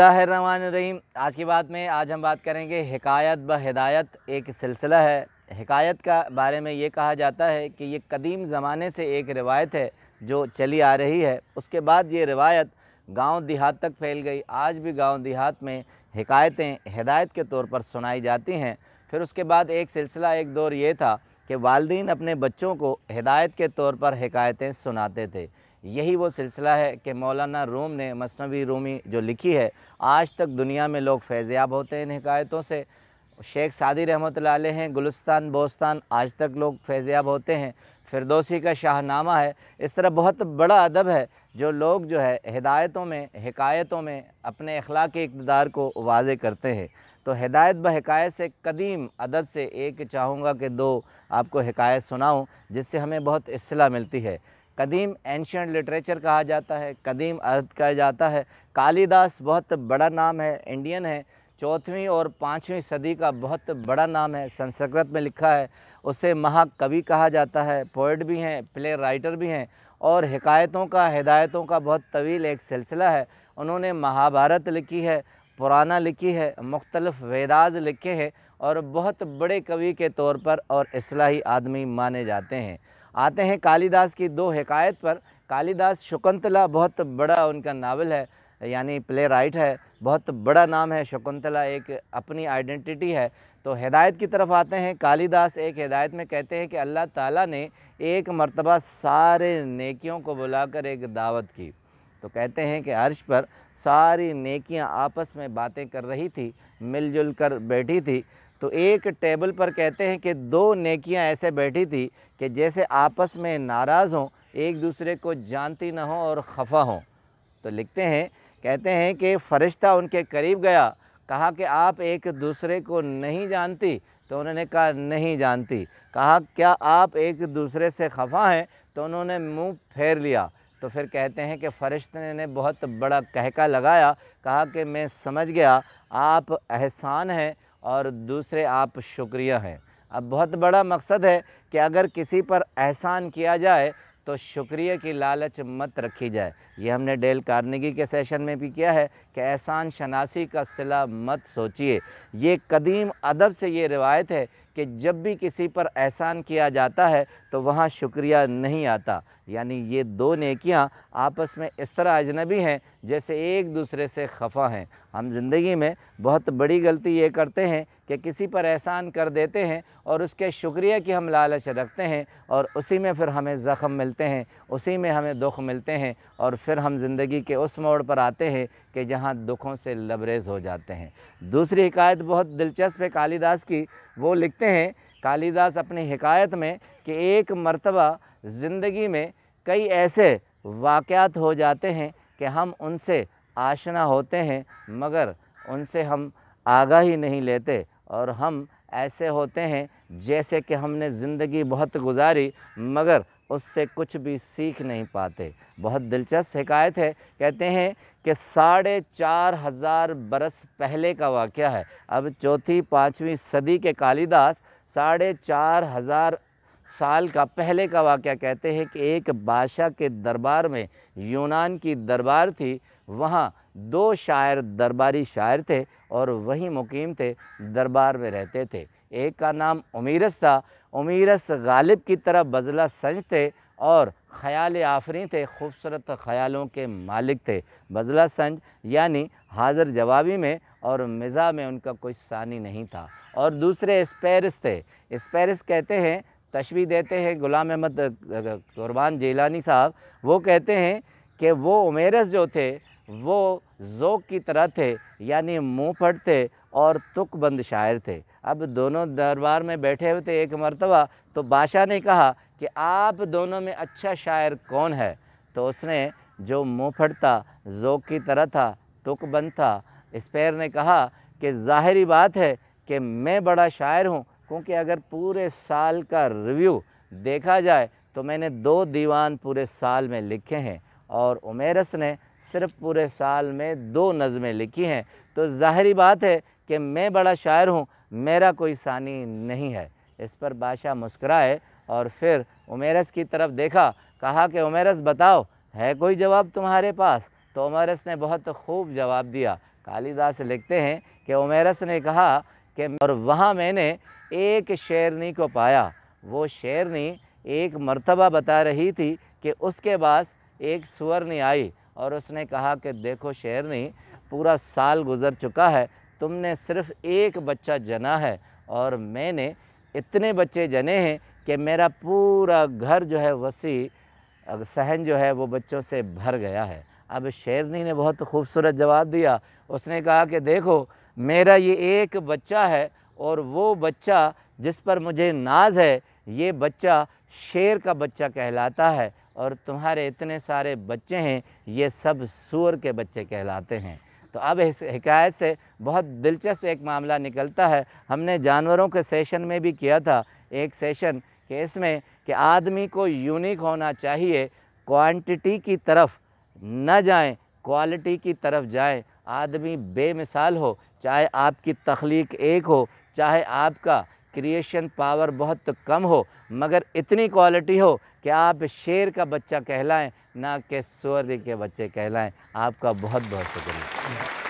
रहीम आज की बात में आज हम बात करेंगे हिकायत ब हिदायत एक सिलसिला है हिकायत का बारे में ये कहा जाता है कि ये कदीम ज़माने से एक रिवायत है जो चली आ रही है उसके बाद ये रिवायत गांव देहात तक फैल गई आज भी गांव देहात में हिकायतें हिदायत के तौर पर सुनाई जाती हैं फिर उसके बाद एक सिलसिला एक दौर ये था कि वालदेन अपने बच्चों को हिदायत के तौर पर हिकायतें सुनाते थे यही वो सिलसिला है कि मौलाना रोम ने मसनवी रोमी जो लिखी है आज तक दुनिया में लोग फैज़याब होते हैं इन हकायतों से शेख सादी रहमत हैं गुलस्तान बोस्तान आज तक लोग फैज़याब होते हैं फिरदोसी का शाहनामा है इस तरह बहुत बड़ा अदब है जो लोग जो है हिदायतों में हकायतों में अपने अखलाक इकतदार को वाजे करते हैं तो हिदायत ब से कदीम अदब से एक चाहूँगा कि दो आपको हकायत सुनाऊँ जिससे हमें बहुत असला मिलती है कदीम एंशंट लिटरेचर कहा जाता है कदीम अर्थ कहा जाता है कालीदास बहुत बड़ा नाम है इंडियन है चौथवीं और पाँचवीं सदी का बहुत बड़ा नाम है संस्कृत में लिखा है उसे महाकवि कहा जाता है पोइट भी हैं प्ले राइटर भी हैं और हिकायतों का हिदायतों का बहुत तवील एक सिलसिला है उन्होंने महाभारत लिखी है पुराना लिखी है मुख्तलफ़ वेदाज लिखे हैं और बहुत बड़े कवि के तौर पर और इसलाही आदमी माने जाते हैं आते हैं कालिदास की दो हकायत पर कालिदास शकुंतला बहुत बड़ा उनका नावल है यानी प्ले राइट है बहुत बड़ा नाम है शकुंतला एक अपनी आइडेंटिटी है तो हिदायत की तरफ आते हैं कालिदास एक हिदायत में कहते हैं कि अल्लाह ताला ने एक मर्तबा सारे नेकियों को बुलाकर एक दावत की तो कहते हैं कि अर्श पर सारी नेकियां आपस में बातें कर रही थी मिलजुल कर बैठी थी तो एक टेबल पर कहते हैं कि दो नेकियां ऐसे बैठी थी कि जैसे आपस में नाराज़ हों एक दूसरे को जानती ना हो और खफा हों तो लिखते हैं कहते हैं कि फ़रिश्ता उनके करीब गया कहा कि आप एक दूसरे को नहीं जानती तो उन्होंने कहा नहीं जानती कहा क्या आप एक दूसरे से खफा हैं तो उन्होंने मुंह फेर लिया तो फिर कहते हैं कि फ़रिश्ते ने बहुत बड़ा कहका लगाया कहा कि मैं समझ गया आप एहसान हैं और दूसरे आप शुक्रिया हैं अब बहुत बड़ा मकसद है कि अगर किसी पर एहसान किया जाए तो शुक्रिया की लालच मत रखी जाए ये हमने डेल कार्नेगी के सेशन में भी किया है कि एहसान शनासी का सिला मत सोचिए ये कदीम अदब से ये रिवायत है कि जब भी किसी पर एहसान किया जाता है तो वहाँ शुक्रिया नहीं आता यानी ये दो नेकियाँ आपस में इस तरह अजनबी हैं जैसे एक दूसरे से खफा हैं हम ज़िंदगी में बहुत बड़ी गलती ये करते हैं कि किसी पर एहसान कर देते हैं और उसके शुक्रिया की हम लालच रखते हैं और उसी में फिर हमें ज़ख़म मिलते हैं उसी में हमें दुख मिलते हैं और फिर फिर हम ज़िंदगी के उस मोड़ पर आते हैं कि जहाँ दुखों से लबरेज हो जाते हैं दूसरी हिकायत बहुत दिलचस्प है कालीदास की वो लिखते हैं कालिदास अपनी हिकायत में कि एक मरतबा ज़िंदगी में कई ऐसे वाक़ात हो जाते हैं कि हम उनसे आशना होते हैं मगर उनसे हम आगाही नहीं लेते और हम ऐसे होते हैं जैसे कि हमने ज़िंदगी बहुत गुजारी मगर उससे कुछ भी सीख नहीं पाते बहुत दिलचस्प शिकायत है कहते हैं कि साढ़े चार हज़ार बरस पहले का वाक़ है अब चौथी पाँचवीं सदी के कालिदास साढ़े चार हज़ार साल का पहले का वाक़ कहते हैं कि एक बादशाह के दरबार में यूनान की दरबार थी वहाँ दो शायर दरबारी शायर थे और वहीं मुकीम थे दरबार में रहते थे एक का नाम उमीरस था उमीरस गालिब की तरह बजला संज थे और ख़याल आफरी थे खूबसूरत ख़यालों के मालिक थे बजला संज यानी हाजिर जवाबी में और मिज़ा में उनका कोई सानी नहीं था और दूसरे स्पेरस थे स्पेरिस कहते हैं तशवी देते हैं गुलाम अहमद कुरबान जेलानी साहब वो कहते हैं कि वो उमेरस जो थे वो ज़ोक की तरह थे यानी मुँह फट थे और बंद शायर थे अब दोनों दरबार में बैठे हुए थे एक मरतबा तो बादशाह ने कहा कि आप दोनों में अच्छा शायर कौन है तो उसने जो मुँह फटता जोक की तरह था बंद था इस्पेर ने कहा कि ज़ाहरी बात है कि मैं बड़ा शायर हूँ क्योंकि अगर पूरे साल का रिव्यू देखा जाए तो मैंने दो दीवान पूरे साल में लिखे हैं और उमेरस ने सिर्फ पूरे साल में दो नज़में लिखी हैं तो ज़ाहरी बात है कि मैं बड़ा शायर हूँ मेरा कोई सानी नहीं है इस पर बादशाह मुस्कराए और फिर उमेरस की तरफ देखा कहा कि उमेरस बताओ है कोई जवाब तुम्हारे पास तो उमेरस ने बहुत खूब जवाब दिया कालिदास लिखते हैं कि उमेरस ने कहा कि और वहाँ मैंने एक शेरनी को पाया वो शेरनी एक मर्तबा बता रही थी कि उसके पास एक सुअरनी आई और उसने कहा कि देखो शेरनी पूरा साल गुज़र चुका है तुमने सिर्फ़ एक बच्चा जना है और मैंने इतने बच्चे जने हैं कि मेरा पूरा घर जो है वसी सहन जो है वो बच्चों से भर गया है अब शेरनी ने बहुत खूबसूरत जवाब दिया उसने कहा कि देखो मेरा ये एक बच्चा है और वो बच्चा जिस पर मुझे नाज है ये बच्चा शेर का बच्चा कहलाता है और तुम्हारे इतने सारे बच्चे हैं ये सब सूअर के बच्चे कहलाते हैं तो अब इस हकायत से बहुत दिलचस्प एक मामला निकलता है हमने जानवरों के सेशन में भी किया था एक सेशन कि इसमें कि आदमी को यूनिक होना चाहिए क्वांटिटी की तरफ न जाएं क्वालिटी की तरफ जाएं आदमी बेमिसाल हो चाहे आपकी तख्लीक एक हो चाहे आपका क्रिएशन पावर बहुत कम हो मगर इतनी क्वालिटी हो कि आप शेर का बच्चा कहलाएं ना कि सूर्य के बच्चे कहलाएं आपका बहुत बहुत शुक्रिया Yeah.